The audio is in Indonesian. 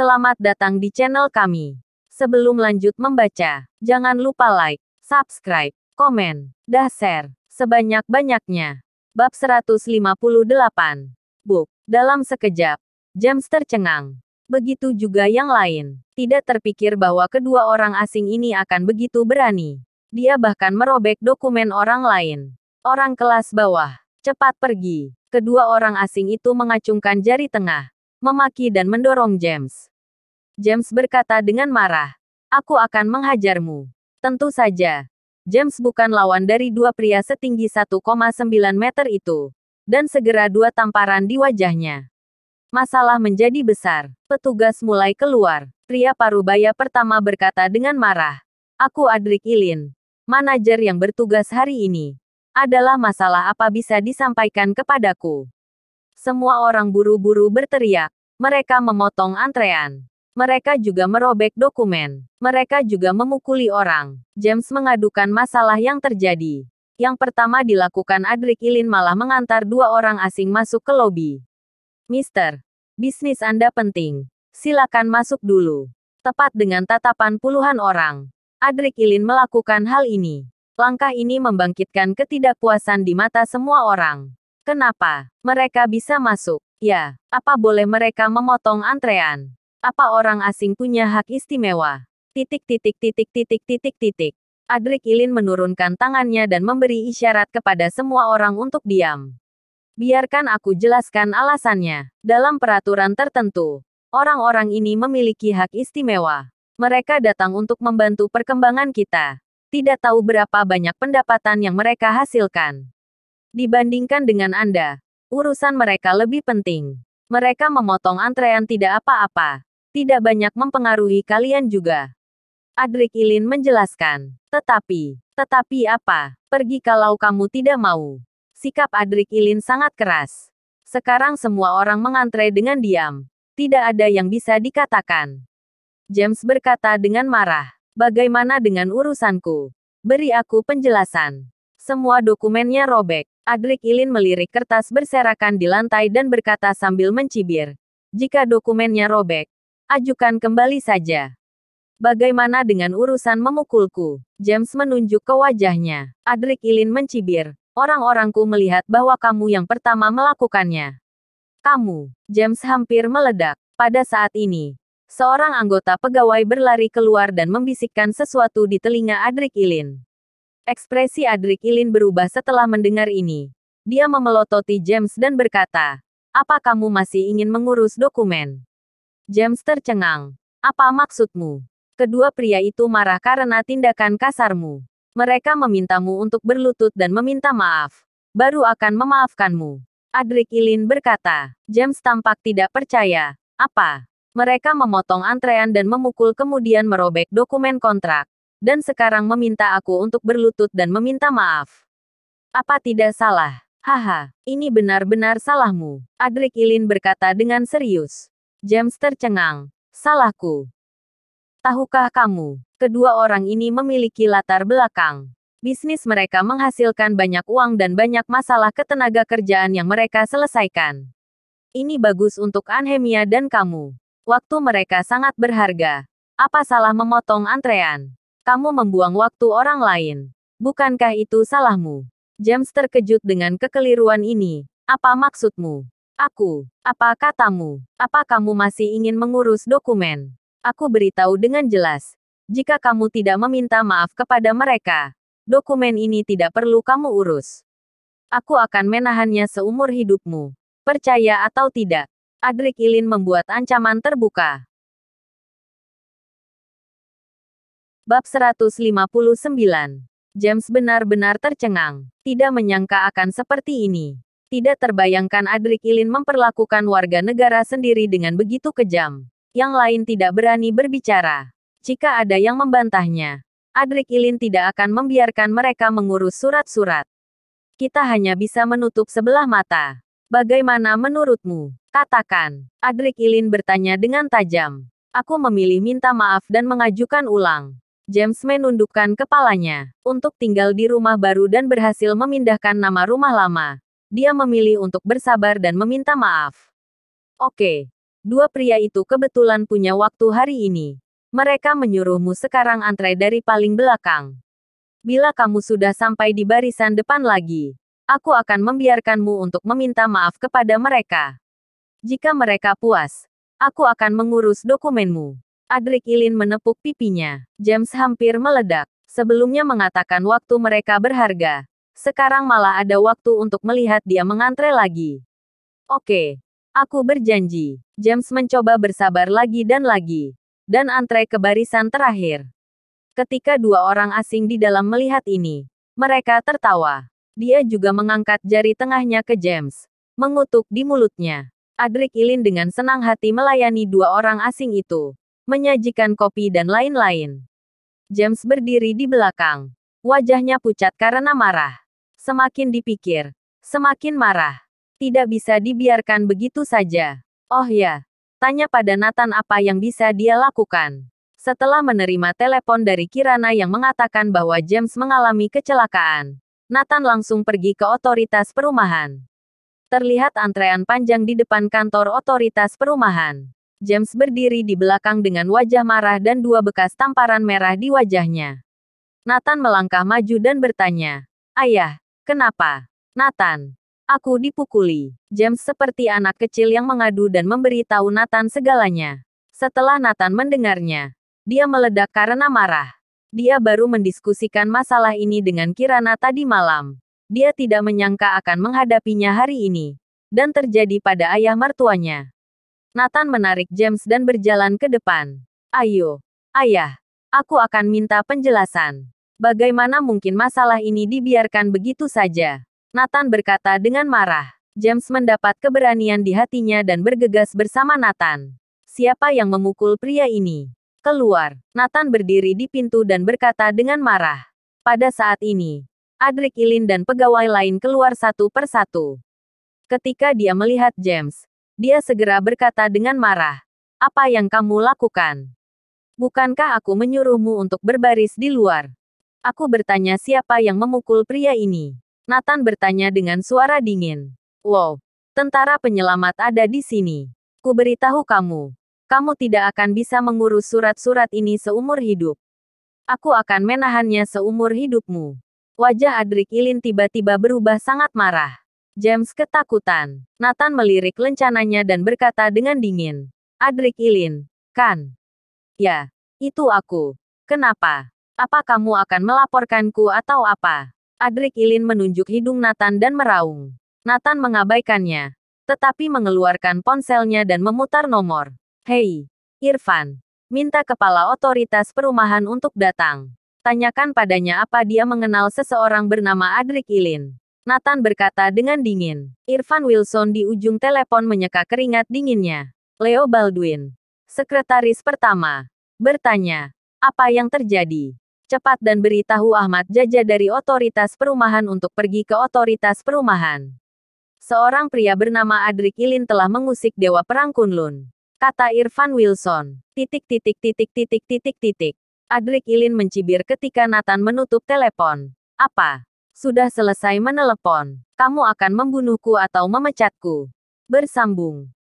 Selamat datang di channel kami. Sebelum lanjut membaca, jangan lupa like, subscribe, komen, dan share, sebanyak-banyaknya. Bab 158. Book. Dalam sekejap, James tercengang. Begitu juga yang lain. Tidak terpikir bahwa kedua orang asing ini akan begitu berani. Dia bahkan merobek dokumen orang lain. Orang kelas bawah. Cepat pergi. Kedua orang asing itu mengacungkan jari tengah memaki dan mendorong James. James berkata dengan marah. Aku akan menghajarmu. Tentu saja. James bukan lawan dari dua pria setinggi 1,9 meter itu. Dan segera dua tamparan di wajahnya. Masalah menjadi besar. Petugas mulai keluar. Pria parubaya pertama berkata dengan marah. Aku Adrik Ilin. Manajer yang bertugas hari ini. Adalah masalah apa bisa disampaikan kepadaku. Semua orang buru-buru berteriak. Mereka memotong antrean. Mereka juga merobek dokumen. Mereka juga memukuli orang. James mengadukan masalah yang terjadi. Yang pertama dilakukan Adric Ilin malah mengantar dua orang asing masuk ke lobi. Mister, bisnis Anda penting. Silakan masuk dulu. Tepat dengan tatapan puluhan orang. Adric Ilin melakukan hal ini. Langkah ini membangkitkan ketidakpuasan di mata semua orang. Kenapa mereka bisa masuk? Ya, apa boleh mereka memotong antrean? Apa orang asing punya hak istimewa? Titik titik titik titik titik titik. Adrik Ilin menurunkan tangannya dan memberi isyarat kepada semua orang untuk diam. Biarkan aku jelaskan alasannya. Dalam peraturan tertentu, orang-orang ini memiliki hak istimewa. Mereka datang untuk membantu perkembangan kita. Tidak tahu berapa banyak pendapatan yang mereka hasilkan. Dibandingkan dengan Anda, urusan mereka lebih penting. Mereka memotong antrean tidak apa-apa, tidak banyak mempengaruhi kalian juga. Adrik Ilin menjelaskan. Tetapi, tetapi apa? Pergi kalau kamu tidak mau. Sikap Adrik Ilin sangat keras. Sekarang semua orang mengantre dengan diam. Tidak ada yang bisa dikatakan. James berkata dengan marah. Bagaimana dengan urusanku? Beri aku penjelasan. Semua dokumennya robek. Adrik Ilin melirik kertas berserakan di lantai dan berkata sambil mencibir. Jika dokumennya robek, ajukan kembali saja. Bagaimana dengan urusan memukulku? James menunjuk ke wajahnya. Adrik Ilin mencibir. Orang-orangku melihat bahwa kamu yang pertama melakukannya. Kamu, James hampir meledak. Pada saat ini, seorang anggota pegawai berlari keluar dan membisikkan sesuatu di telinga Adrik Ilin. Ekspresi Adrik Ilin berubah setelah mendengar ini. Dia memelototi James dan berkata, apa kamu masih ingin mengurus dokumen? James tercengang. Apa maksudmu? Kedua pria itu marah karena tindakan kasarmu. Mereka memintamu untuk berlutut dan meminta maaf. Baru akan memaafkanmu. Adrik Ilin berkata. James tampak tidak percaya. Apa? Mereka memotong antrean dan memukul kemudian merobek dokumen kontrak. Dan sekarang meminta aku untuk berlutut dan meminta maaf. Apa tidak salah? Haha, ini benar-benar salahmu. Adrik Ilin berkata dengan serius. James tercengang. Salahku. Tahukah kamu, kedua orang ini memiliki latar belakang. Bisnis mereka menghasilkan banyak uang dan banyak masalah ketenaga kerjaan yang mereka selesaikan. Ini bagus untuk Anhemia dan kamu. Waktu mereka sangat berharga. Apa salah memotong antrean? Kamu membuang waktu orang lain. Bukankah itu salahmu? James terkejut dengan kekeliruan ini. Apa maksudmu? Aku, apa katamu? Apa kamu masih ingin mengurus dokumen? Aku beritahu dengan jelas, jika kamu tidak meminta maaf kepada mereka, dokumen ini tidak perlu kamu urus. Aku akan menahannya seumur hidupmu. Percaya atau tidak, Adrik Ilin membuat ancaman terbuka. Bab 159 James benar-benar tercengang, tidak menyangka akan seperti ini. Tidak terbayangkan Adrik Ilin memperlakukan warga negara sendiri dengan begitu kejam. Yang lain tidak berani berbicara. Jika ada yang membantahnya, Adrik Ilin tidak akan membiarkan mereka mengurus surat-surat. Kita hanya bisa menutup sebelah mata. Bagaimana menurutmu? Katakan. Adrik Ilin bertanya dengan tajam. Aku memilih minta maaf dan mengajukan ulang. James menundukkan kepalanya untuk tinggal di rumah baru dan berhasil memindahkan nama rumah lama dia memilih untuk bersabar dan meminta maaf. Oke, dua pria itu kebetulan punya waktu hari ini. Mereka menyuruhmu sekarang antre dari paling belakang. Bila kamu sudah sampai di barisan depan lagi, aku akan membiarkanmu untuk meminta maaf kepada mereka. Jika mereka puas, aku akan mengurus dokumenmu. Adrik Ilin menepuk pipinya. James hampir meledak. Sebelumnya mengatakan waktu mereka berharga, sekarang malah ada waktu untuk melihat dia mengantre lagi. Oke. Aku berjanji. James mencoba bersabar lagi dan lagi. Dan antre ke barisan terakhir. Ketika dua orang asing di dalam melihat ini, mereka tertawa. Dia juga mengangkat jari tengahnya ke James. Mengutuk di mulutnya. Adrik Ilin dengan senang hati melayani dua orang asing itu. Menyajikan kopi dan lain-lain. James berdiri di belakang. Wajahnya pucat karena marah. Semakin dipikir, semakin marah. Tidak bisa dibiarkan begitu saja. Oh ya, tanya pada Nathan apa yang bisa dia lakukan. Setelah menerima telepon dari Kirana yang mengatakan bahwa James mengalami kecelakaan, Nathan langsung pergi ke otoritas perumahan. Terlihat antrean panjang di depan kantor otoritas perumahan. James berdiri di belakang dengan wajah marah dan dua bekas tamparan merah di wajahnya. Nathan melangkah maju dan bertanya, Ayah, kenapa? Nathan, aku dipukuli. James seperti anak kecil yang mengadu dan memberi tahu Nathan segalanya. Setelah Nathan mendengarnya, dia meledak karena marah. Dia baru mendiskusikan masalah ini dengan Kirana tadi malam. Dia tidak menyangka akan menghadapinya hari ini. Dan terjadi pada ayah mertuanya. Nathan menarik James dan berjalan ke depan. Ayo, ayah, Aku akan minta penjelasan. Bagaimana mungkin masalah ini dibiarkan begitu saja? Nathan berkata dengan marah. James mendapat keberanian di hatinya dan bergegas bersama Nathan. Siapa yang memukul pria ini? Keluar. Nathan berdiri di pintu dan berkata dengan marah. Pada saat ini, Adric Ilin dan pegawai lain keluar satu per satu. Ketika dia melihat James, dia segera berkata dengan marah, "Apa yang kamu lakukan? Bukankah aku menyuruhmu untuk berbaris di luar? Aku bertanya siapa yang memukul pria ini. Nathan bertanya dengan suara dingin. Wow, tentara penyelamat ada di sini. Ku beritahu kamu, kamu tidak akan bisa mengurus surat-surat ini seumur hidup. Aku akan menahannya seumur hidupmu. Wajah Adrik Ilin tiba-tiba berubah sangat marah. James ketakutan. Nathan melirik lencananya dan berkata dengan dingin. Adrik Ilin, kan? Ya, itu aku. Kenapa? Apa kamu akan melaporkanku atau apa? Adrik Ilin menunjuk hidung Nathan dan meraung. Nathan mengabaikannya, tetapi mengeluarkan ponselnya dan memutar nomor. Hei, Irfan. Minta kepala otoritas perumahan untuk datang. Tanyakan padanya apa dia mengenal seseorang bernama Adrik Ilin. Nathan berkata dengan dingin. Irfan Wilson di ujung telepon menyeka keringat dinginnya. Leo Baldwin. Sekretaris pertama bertanya, "Apa yang terjadi?" Cepat dan beritahu Ahmad Jaja dari otoritas perumahan untuk pergi ke otoritas perumahan. Seorang pria bernama Adrik Ilin telah mengusik Dewa Perang Kunlun. Kata Irfan Wilson. Titik titik titik titik titik titik. Adrik Ilin mencibir ketika Nathan menutup telepon. Apa? Sudah selesai menelepon. Kamu akan membunuhku atau memecatku. Bersambung.